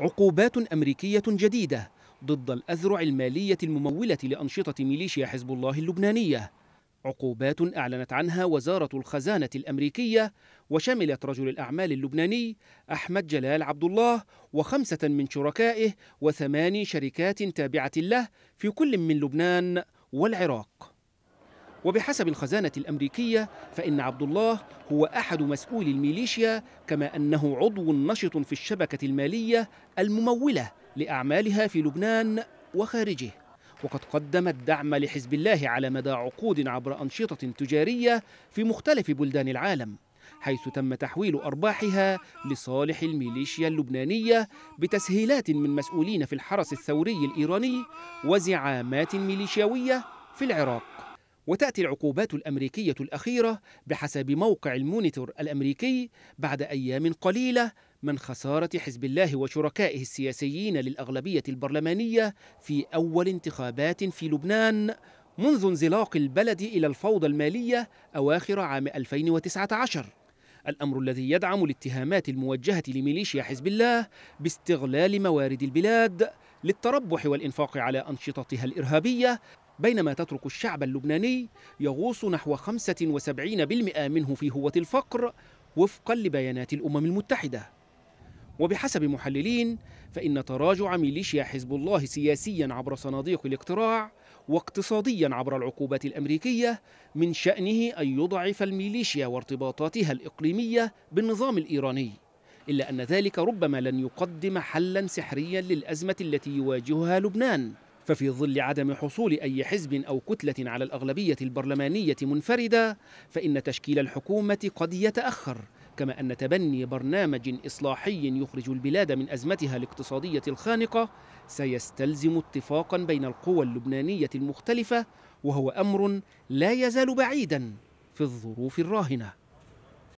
عقوبات أمريكية جديدة ضد الأذرع المالية الممولة لأنشطة ميليشيا حزب الله اللبنانية عقوبات أعلنت عنها وزارة الخزانة الأمريكية وشملت رجل الأعمال اللبناني أحمد جلال عبد الله وخمسة من شركائه وثماني شركات تابعة له في كل من لبنان والعراق وبحسب الخزانة الأمريكية فإن عبد الله هو أحد مسؤولي الميليشيا كما أنه عضو نشط في الشبكة المالية الممولة لأعمالها في لبنان وخارجه وقد قدم الدعم لحزب الله على مدى عقود عبر أنشطة تجارية في مختلف بلدان العالم حيث تم تحويل أرباحها لصالح الميليشيا اللبنانية بتسهيلات من مسؤولين في الحرس الثوري الإيراني وزعامات ميليشياوية في العراق وتأتي العقوبات الأمريكية الأخيرة بحسب موقع المونيتور الأمريكي بعد أيام قليلة من خسارة حزب الله وشركائه السياسيين للأغلبية البرلمانية في أول انتخابات في لبنان منذ انزلاق البلد إلى الفوضى المالية أواخر عام 2019 الأمر الذي يدعم الاتهامات الموجهة لميليشيا حزب الله باستغلال موارد البلاد للتربح والإنفاق على أنشطتها الإرهابية بينما تترك الشعب اللبناني يغوص نحو 75% منه في هوة الفقر وفقا لبيانات الأمم المتحدة وبحسب محللين فإن تراجع ميليشيا حزب الله سياسيا عبر صناديق الاقتراع واقتصاديا عبر العقوبات الأمريكية من شأنه أن يضعف الميليشيا وارتباطاتها الإقليمية بالنظام الإيراني إلا أن ذلك ربما لن يقدم حلا سحريا للأزمة التي يواجهها لبنان ففي ظل عدم حصول أي حزب أو كتلة على الأغلبية البرلمانية منفردة فإن تشكيل الحكومة قد يتأخر كما أن تبني برنامج إصلاحي يخرج البلاد من أزمتها الاقتصادية الخانقة سيستلزم اتفاقا بين القوى اللبنانية المختلفة وهو أمر لا يزال بعيدا في الظروف الراهنه